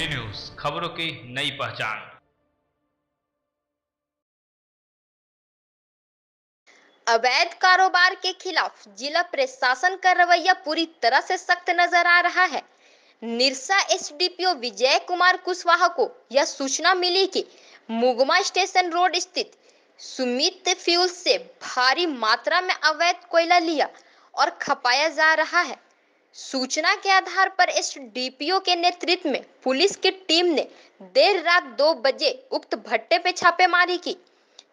जी news खबरों की नई पहचान अवैध कारोबार के खिलाफ जिला प्रशासन का रवैया पूरी तरह से सख्त नजर आ रहा है निरसा एसडीपीओ विजय कुमार कुशवाहा को यह सूचना मिली कि मुगमा स्टेशन रोड स्थित सुमित फ्यूल से भारी मात्रा में अवैध कोयला लिया और खपाया जा रहा है सूचना के आधार पर इस डीपीओ के नेतृत्व में पुलिस की टीम ने देर रात दो बजे उक्त भट्टे पे छापेमारी की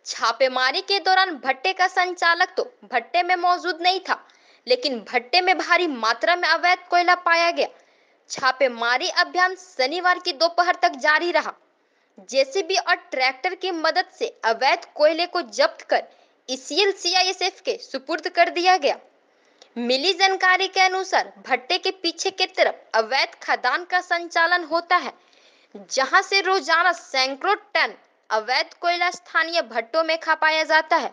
छापेमारी के दौरान भट्टे का संचालक तो भट्टे में मौजूद नहीं था लेकिन भट्टे में भारी मात्रा में अवैध कोयला पाया गया छापेमारी अभियान शनिवार की दोपहर तक जारी रहा जेसीबी और ट्रैक्टर की मदद से अवैध कोयले को जब्त कर ईसीएल e सीआईएसएफ के सुपुर्द कर दिया गया मिली जानकारी के अनुसार भट्टे के पीछे के तरफ अवैध खदान का संचालन होता है जहां से रोजाना सैकड़ों टन अवैध कोयला स्थानीय भट्टों में खपाया जाता है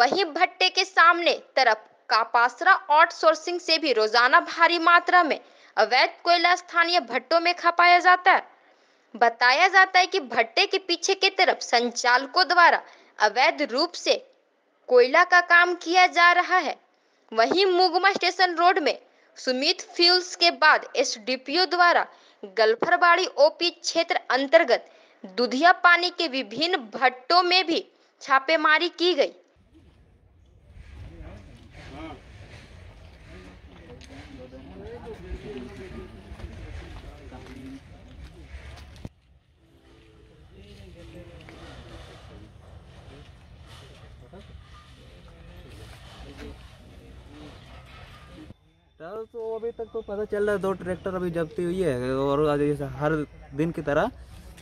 वही भट्टे के सामने तरफ कापासरा आउटसोर्सिंग से भी रोजाना भारी मात्रा में अवैध कोयला स्थानीय भट्टों में खपाया जाता है बताया जाता है कि भट्टे के पीछे के तरफ संचालकों द्वारा अवैध रूप से कोयला का काम किया जा रहा है वहीं मुगमा स्टेशन रोड में सुमित फ्यूल्स के बाद एसडीपीओ द्वारा गल्फरबाड़ी ओपी क्षेत्र अंतर्गत दुधिया पानी के विभिन्न भट्टों में भी छापेमारी की गई तो अभी तक तो पता चल रहा है दो ट्रैक्टर अभी जबती हुई है और हर दिन की तरह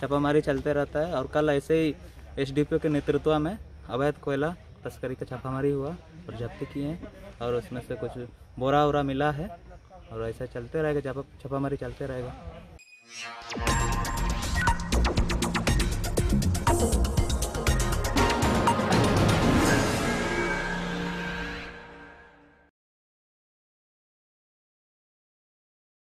छापामारी चलते रहता है और कल ऐसे ही एसडीपीओ के नेतृत्व में अवैध कोयला तस्करी का छापामारी हुआ और जब्ती किए हैं और उसमें से कुछ बोरा वोरा मिला है और ऐसा चलते रहेगा छापामारी चलते रहेगा